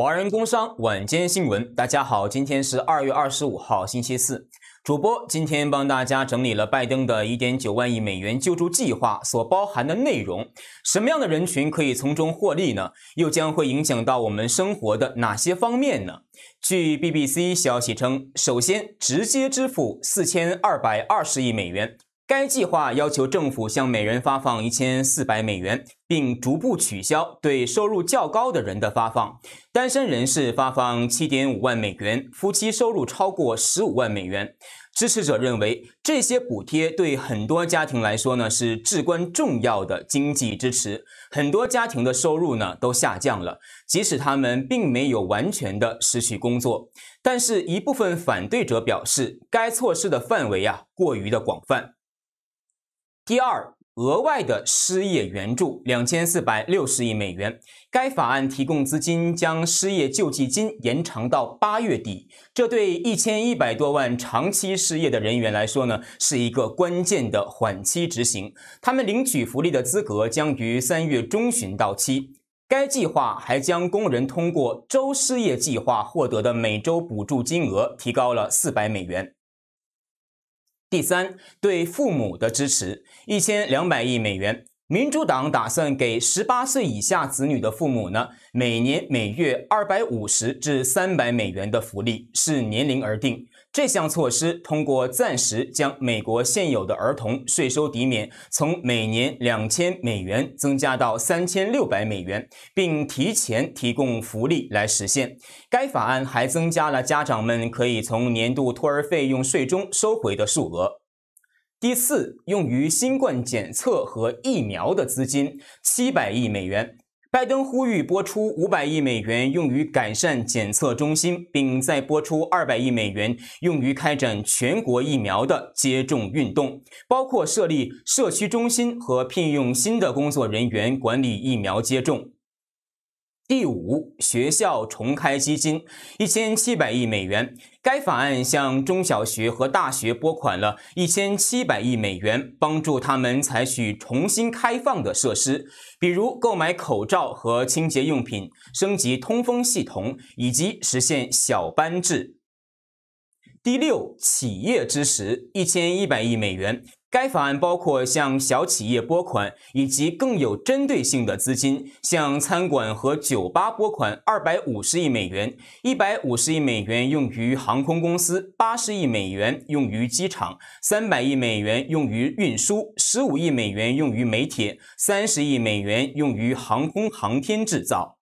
华人工商晚间新闻，大家好，今天是二月二十五号，星期四。主播今天帮大家整理了拜登的一点九万亿美元救助计划所包含的内容，什么样的人群可以从中获利呢？又将会影响到我们生活的哪些方面呢？据 BBC 消息称，首先直接支付四千二百二十亿美元。该计划要求政府向每人发放一千四百美元，并逐步取消对收入较高的人的发放。单身人士发放七点五万美元，夫妻收入超过十五万美元。支持者认为，这些补贴对很多家庭来说呢是至关重要的经济支持。很多家庭的收入呢都下降了，即使他们并没有完全的失去工作。但是，一部分反对者表示，该措施的范围啊过于的广泛。第二，额外的失业援助两千四百六十亿美元。该法案提供资金，将失业救济金延长到八月底。这对一千一百多万长期失业的人员来说呢，是一个关键的缓期执行。他们领取福利的资格将于三月中旬到期。该计划还将工人通过州失业计划获得的每周补助金额提高了四百美元。第三，对父母的支持，一千两百亿美元。民主党打算给十八岁以下子女的父母呢，每年每月二百五十至三百美元的福利，视年龄而定。这项措施通过暂时将美国现有的儿童税收抵免从每年两千美元增加到三千六百美元，并提前提供福利来实现。该法案还增加了家长们可以从年度托儿费用税中收回的数额。第四，用于新冠检测和疫苗的资金七百亿美元。拜登呼吁拨出五百亿美元用于改善检测中心，并再拨出二百亿美元用于开展全国疫苗的接种运动，包括设立社区中心和聘用新的工作人员管理疫苗接种。第五，学校重开基金一千七百亿美元。该法案向中小学和大学拨款了一千七百亿美元，帮助他们采取重新开放的设施，比如购买口罩和清洁用品、升级通风系统以及实现小班制。第六，企业支持一千一百亿美元。该法案包括向小企业拨款，以及更有针对性的资金，向餐馆和酒吧拨款二百五十亿美元，一百五十亿美元用于航空公司，八十亿美元用于机场，三百亿美元用于运输，十五亿美元用于媒体，三十亿美元用于航空航天制造。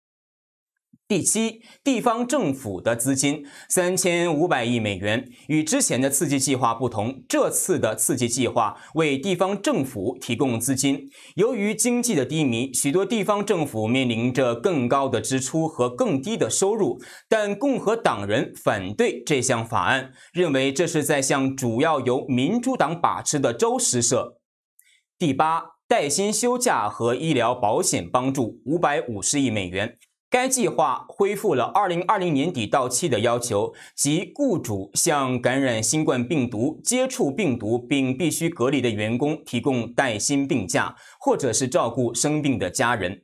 第七，地方政府的资金三千五百亿美元。与之前的刺激计划不同，这次的刺激计划为地方政府提供资金。由于经济的低迷，许多地方政府面临着更高的支出和更低的收入。但共和党人反对这项法案，认为这是在向主要由民主党把持的州施舍。第八，带薪休假和医疗保险帮助五百五十亿美元。该计划恢复了二零二零年底到期的要求，及雇主向感染新冠病毒、接触病毒并必须隔离的员工提供带薪病假，或者是照顾生病的家人。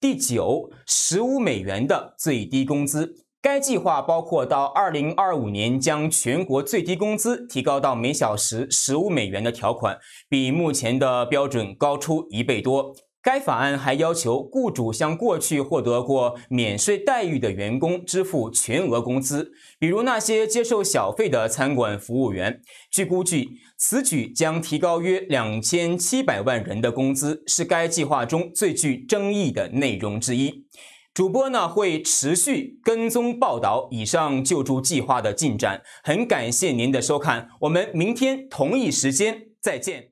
第九，十五美元的最低工资。该计划包括到二零二五年将全国最低工资提高到每小时十五美元的条款，比目前的标准高出一倍多。该法案还要求雇主向过去获得过免税待遇的员工支付全额工资，比如那些接受小费的餐馆服务员。据估计，此举将提高约两千七百万人的工资，是该计划中最具争议的内容之一。主播呢会持续跟踪报道以上救助计划的进展。很感谢您的收看，我们明天同一时间再见。